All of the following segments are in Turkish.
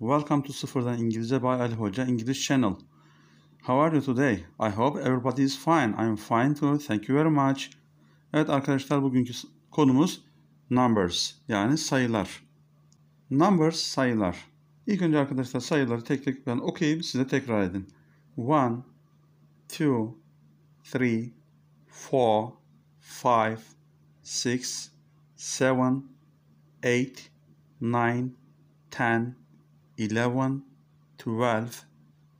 Welcome to Sıfırdan İngilizce by Ali Hoca English Channel. How are you today? I hope everybody is fine. I'm fine too. Thank you very much. Evet arkadaşlar bugünkü konumuz numbers yani sayılar. Numbers sayılar. İlk önce arkadaşlar sayıları tek tek ben okuyayım size tekrar edin. 1, 2, 3, 4, 5, 6, 7, 8, 9, 10, eleven, twelve,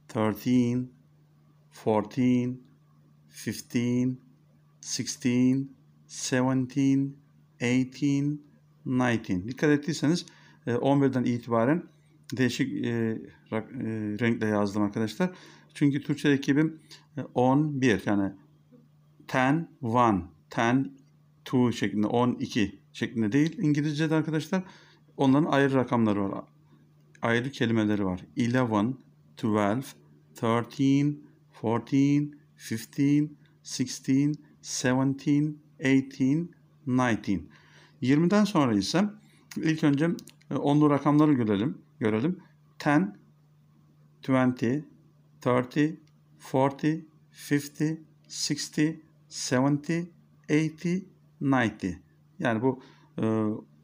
thirteen, fourteen, fifteen, sixteen, seventeen, eighteen, nineteen. Dikkat ettiyseniz 11'den e, itibaren değişik e, rak, e, renkle yazdım arkadaşlar. Çünkü Türkçe ekibim 11 e, yani ten one, ten two şeklinde, on iki şeklinde değil. İngilizce'de arkadaşlar onların ayrı rakamları var ayrı kelimeleri var. Eleven, twelve, thirteen, fourteen, fifteen, sixteen, seventeen, eighteen, nineteen. Yirmiden sonra ise ilk önce e, onlu rakamları görelim. Görelim. Ten, twenty, thirty, forty, fifty, sixty, seventy, eighty, ninety. Yani bu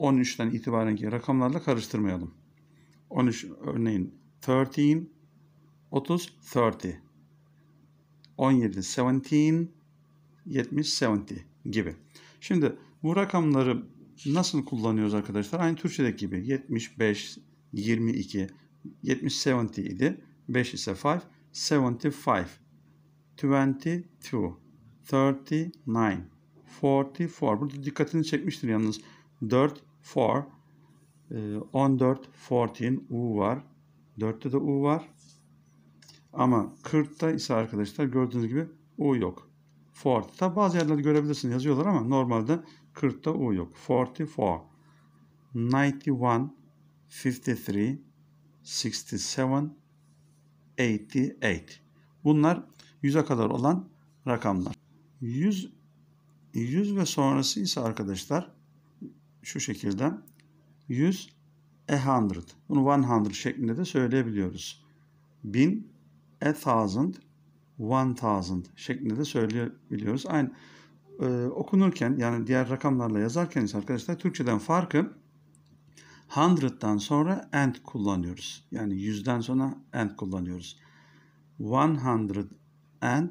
13'ten e, itibarenki rakamlarla karıştırmayalım. 13 örneğin 13 30 30 17 17 70 70 gibi. Şimdi bu rakamları nasıl kullanıyoruz arkadaşlar? Aynı Türkçedeki gibi 75 22 70 70 idi. 5 ise 5 75 22 39 44 burada dikkatini çekmiştir yalnız 4 4 14, 14 U var. 4'te de U var. Ama 40'ta ise arkadaşlar gördüğünüz gibi U yok. 40'ta bazı yerlerde görebilirsin yazıyorlar ama normalde 40'ta U yok. 44, 91, 53, 67, 88. Bunlar 100'e kadar olan rakamlar. 100 100 ve sonrası ise arkadaşlar şu şekilde Yüz, a hundred. Bunu one hundred şeklinde de söyleyebiliyoruz. Bin, a thousand one thousand şeklinde de söyleyebiliyoruz. Aynı e, okunurken yani diğer rakamlarla yazarken ise arkadaşlar Türkçeden farkı hundred'dan sonra and kullanıyoruz. Yani yüzden sonra and kullanıyoruz. One hundred and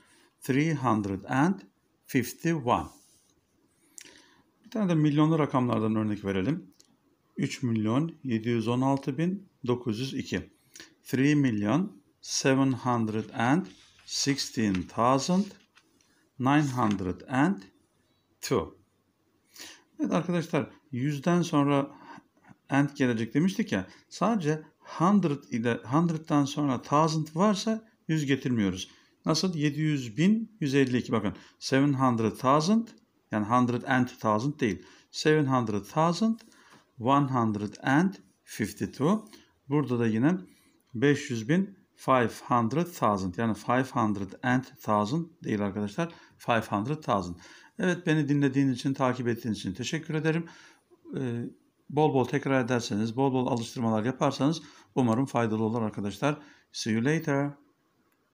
351. Bir tane de milyonlu rakamlardan örnek verelim. 3 milyon 716 bin 902. 3 milyon 716,902. Evet arkadaşlar yüzden sonra and gelecek demiştik ya. Sadece 100 ile 100'tan sonra thousand varsa 100 getirmiyoruz. Nasıl? 700 bin 152. Bakın 700,000 yani 100 and 1000 değil. 700,000 152. Burada da yine 500 bin 500,000 yani 500 and 1000 değil arkadaşlar 500,000. Evet beni dinlediğiniz için takip ettiğiniz için teşekkür ederim. Ee, bol bol tekrar ederseniz bol bol alıştırmalar yaparsanız umarım faydalı olur arkadaşlar. See you later.